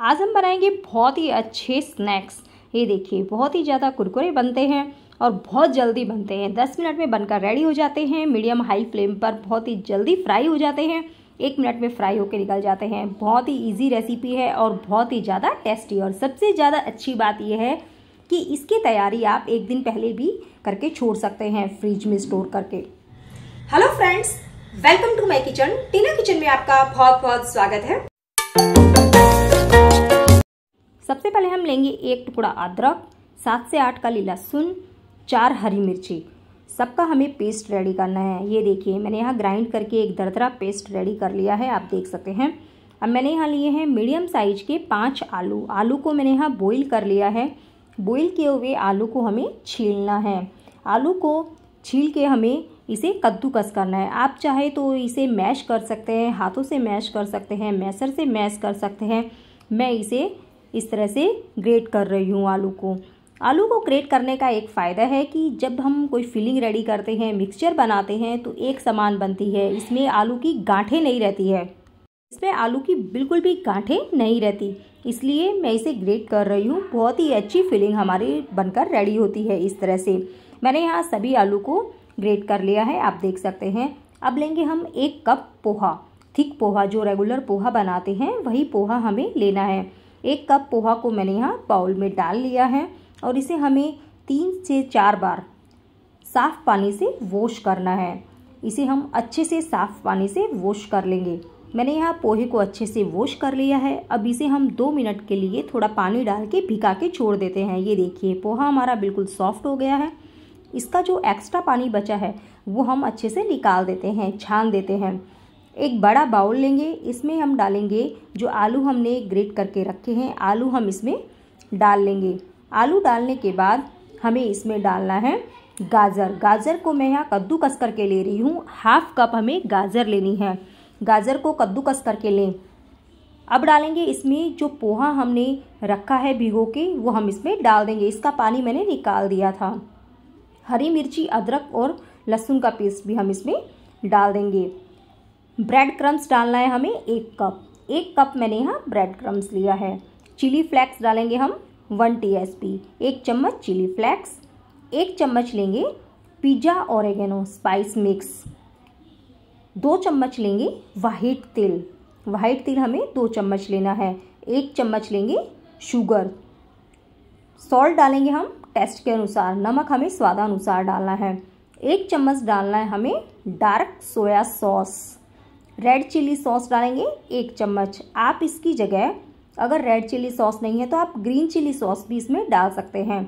आज हम बनाएंगे बहुत ही अच्छे स्नैक्स ये देखिए बहुत ही ज़्यादा कुरकुरे बनते हैं और बहुत जल्दी बनते हैं दस मिनट में बनकर रेडी हो जाते हैं मीडियम हाई फ्लेम पर बहुत ही जल्दी फ्राई हो जाते हैं एक मिनट में फ्राई होकर निकल जाते हैं बहुत ही इजी रेसिपी है और बहुत ही ज़्यादा टेस्टी और सबसे ज़्यादा अच्छी बात यह है कि इसकी तैयारी आप एक दिन पहले भी करके छोड़ सकते हैं फ्रिज में स्टोर करके hello friends welcome to my kitchen Tina kitchen में आपका बहुत बहुत स्वागत है सबसे पहले हम लेंगे एक टुकड़ा अदरक सात से आठ काली लहसुन चार हरी मिर्ची सबका हमें पेस्ट रेडी करना है ये देखिए मैंने यहाँ ग्राइंड करके एक दरदरा पेस्ट रेडी कर लिया है आप देख सकते हैं अब मैंने यहाँ लिए हैं मीडियम साइज के पाँच आलू आलू को मैंने यहाँ बॉईल कर लिया है बॉईल किए हुए आलू को हमें छीलना है आलू को छील के हमें इसे कद्दूकस करना है आप चाहे तो इसे मैश कर सकते हैं हाथों से मैश कर सकते हैं मैसर से मैश कर सकते हैं मैं इसे इस तरह से ग्रेट कर रही हूँ आलू को आलू को ग्रेट करने का एक फ़ायदा है कि जब हम कोई फिलिंग रेडी करते हैं मिक्सचर बनाते हैं तो एक समान बनती है इसमें आलू की गांठें नहीं रहती है इसमें आलू की बिल्कुल भी गांठें नहीं रहती इसलिए मैं इसे ग्रेट कर रही हूँ बहुत ही अच्छी फिलिंग हमारी बनकर रेडी होती है इस तरह से मैंने यहाँ सभी आलू को ग्रेट कर लिया है आप देख सकते हैं अब लेंगे हम एक कप पोहा थिक पोहा जो रेगुलर पोहा बनाते हैं वही पोहा हमें लेना है एक कप पोहा को मैंने यहाँ बाउल में डाल लिया है और इसे हमें तीन से चार बार साफ़ पानी से वॉश करना है इसे हम अच्छे से साफ़ पानी से वॉश कर लेंगे मैंने यहाँ पोहे को अच्छे से वॉश कर लिया है अब इसे हम दो मिनट के लिए थोड़ा पानी डाल के भिगा के छोड़ देते हैं ये देखिए पोहा हमारा बिल्कुल सॉफ्ट हो गया है इसका जो एक्स्ट्रा पानी बचा है वो हम अच्छे से निकाल देते हैं छान देते हैं एक बड़ा बाउल लेंगे इसमें हम डालेंगे जो आलू हमने ग्रेट करके रखे हैं आलू हम इसमें डाल लेंगे आलू डालने के बाद हमें इसमें डालना है गाजर गाजर को मैं यहाँ कद्दूकस करके ले रही हूँ हाफ कप हमें गाजर लेनी है गाजर को कद्दूकस करके लें अब डालेंगे इसमें जो पोहा हमने रखा है भिगो के वो हम इसमें डाल देंगे इसका पानी मैंने निकाल दिया था हरी मिर्ची अदरक और लहसुन का पेस्ट भी हम इसमें डाल देंगे ब्रेड क्रम्स डालना है हमें एक कप एक कप मैंने यहाँ ब्रेड क्रम्स लिया है चिली फ्लेक्स डालेंगे हम वन टी एस पी एक चम्मच चिली फ्लैक्स एक चम्मच लेंगे पिज़्ज़ा औरगेनो स्पाइस मिक्स दो चम्मच लेंगे वाइट तिल वाइट तिल हमें दो चम्मच लेना है एक चम्मच लेंगे शुगर सॉल्ट डालेंगे हम टेस्ट के अनुसार नमक हमें स्वादानुसार डालना है एक चम्मच डालना है हमें dark soya sauce red chilli sauce डालेंगे एक चम्मच आप इसकी जगह अगर रेड चिली सॉस नहीं है तो आप ग्रीन चिली सॉस भी इसमें डाल सकते हैं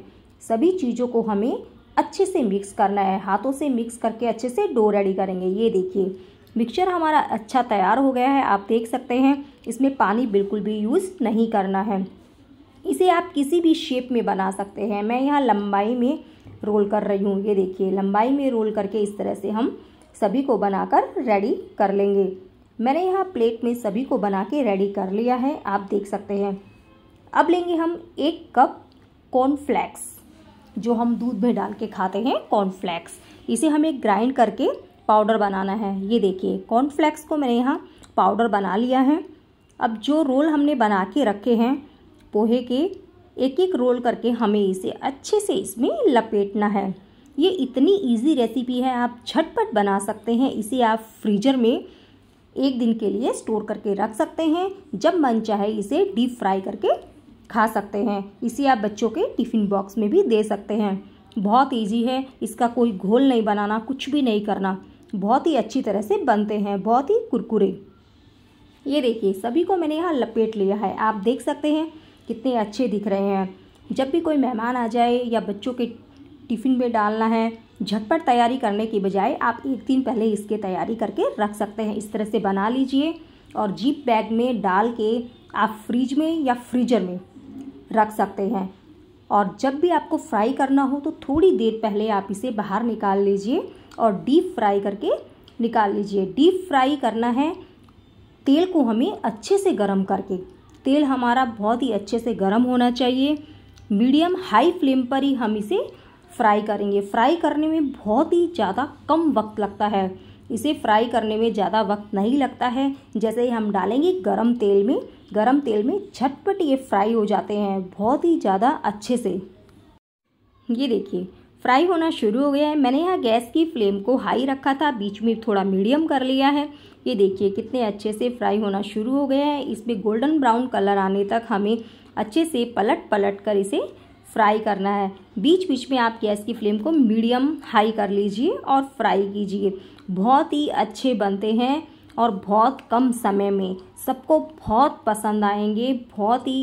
सभी चीज़ों को हमें अच्छे से मिक्स करना है हाथों से मिक्स करके अच्छे से डो रेडी करेंगे ये देखिए मिक्सचर हमारा अच्छा तैयार हो गया है आप देख सकते हैं इसमें पानी बिल्कुल भी यूज़ नहीं करना है इसे आप किसी भी शेप में बना सकते हैं मैं यहाँ लंबाई में रोल कर रही हूँ ये देखिए लंबाई में रोल करके इस तरह से हम सभी को बनाकर रेडी कर लेंगे मैंने यहाँ प्लेट में सभी को बना के रेडी कर लिया है आप देख सकते हैं अब लेंगे हम एक कप कॉर्नफ्लैक्स जो हम दूध में डाल के खाते हैं कॉर्नफ्लैक्स इसे हमें ग्राइंड करके पाउडर बनाना है ये देखिए कॉर्नफ्लैक्स को मैंने यहाँ पाउडर बना लिया है अब जो रोल हमने बना के रखे हैं पोहे के एक एक रोल करके हमें इसे अच्छे से इसमें लपेटना है ये इतनी इजी रेसिपी है आप झटपट बना सकते हैं इसे आप फ्रीजर में एक दिन के लिए स्टोर करके रख सकते हैं जब मन चाहे इसे डीप फ्राई करके खा सकते हैं इसे आप बच्चों के टिफ़िन बॉक्स में भी दे सकते हैं बहुत ईजी है इसका कोई घोल नहीं बनाना कुछ भी नहीं करना बहुत ही अच्छी तरह से बनते हैं बहुत ही कुरकुरे ये देखिए सभी को मैंने यहाँ लपेट लिया है आप देख सकते हैं कितने अच्छे दिख रहे हैं जब भी कोई मेहमान आ जाए या बच्चों के टिफ़िन में डालना है झटपट तैयारी करने की बजाय आप एक दिन पहले इसके तैयारी करके रख सकते हैं इस तरह से बना लीजिए और जीप बैग में डाल के आप फ्रिज में या फ्रीजर में रख सकते हैं और जब भी आपको फ्राई करना हो तो थोड़ी देर पहले आप इसे बाहर निकाल लीजिए और डीप फ्राई करके निकाल लीजिए डीप फ्राई करना है तेल को हमें अच्छे से गर्म करके तेल हमारा बहुत ही अच्छे से गर्म होना चाहिए मीडियम हाई फ्लेम पर ही हम इसे फ्राई करेंगे फ्राई करने में बहुत ही ज़्यादा कम वक्त लगता है इसे फ्राई करने में ज़्यादा वक्त नहीं लगता है जैसे ही हम डालेंगे गरम तेल में गरम तेल में झटपट ये फ्राई हो जाते हैं बहुत ही ज़्यादा अच्छे से ये देखिए फ्राई होना शुरू हो गया है मैंने यहाँ गैस की फ्लेम को हाई रखा था बीच में थोड़ा मीडियम कर लिया है ये देखिए कितने अच्छे से फ्राई होना शुरू हो गया है इसमें गोल्डन ब्राउन कलर आने तक हमें अच्छे से पलट पलट कर इसे फ्राई करना है बीच बीच में आप गैस की फ्लेम को मीडियम हाई कर लीजिए और फ्राई कीजिए बहुत ही अच्छे बनते हैं और बहुत कम समय में सबको बहुत पसंद आएंगे बहुत ही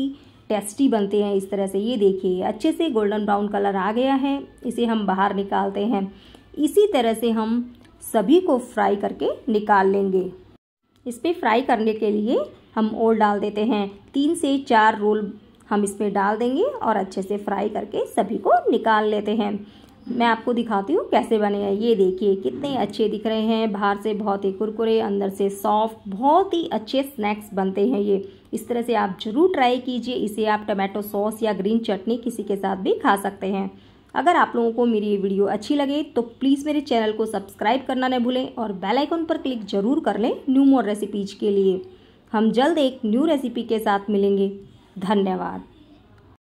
टेस्टी बनते हैं इस तरह से ये देखिए अच्छे से गोल्डन ब्राउन कलर आ गया है इसे हम बाहर निकालते हैं इसी तरह से हम सभी को फ्राई करके निकाल लेंगे इस पर फ्राई करने के लिए हम ओल डाल देते हैं तीन से चार रोल हम इसमें डाल देंगे और अच्छे से फ्राई करके सभी को निकाल लेते हैं मैं आपको दिखाती हूँ कैसे बने हैं ये देखिए कितने अच्छे दिख रहे हैं बाहर से बहुत ही कुरकुरे अंदर से सॉफ्ट बहुत ही अच्छे स्नैक्स बनते हैं ये इस तरह से आप ज़रूर ट्राई कीजिए इसे आप टमाटो सॉस या ग्रीन चटनी किसी के साथ भी खा सकते हैं अगर आप लोगों को मेरी ये वीडियो अच्छी लगे तो प्लीज़ मेरे चैनल को सब्सक्राइब करना न भूलें और बेल पर क्लिक जरूर कर लें न्यू मोर रेसिपीज के लिए हम जल्द एक न्यू रेसिपी के साथ मिलेंगे धन्यवाद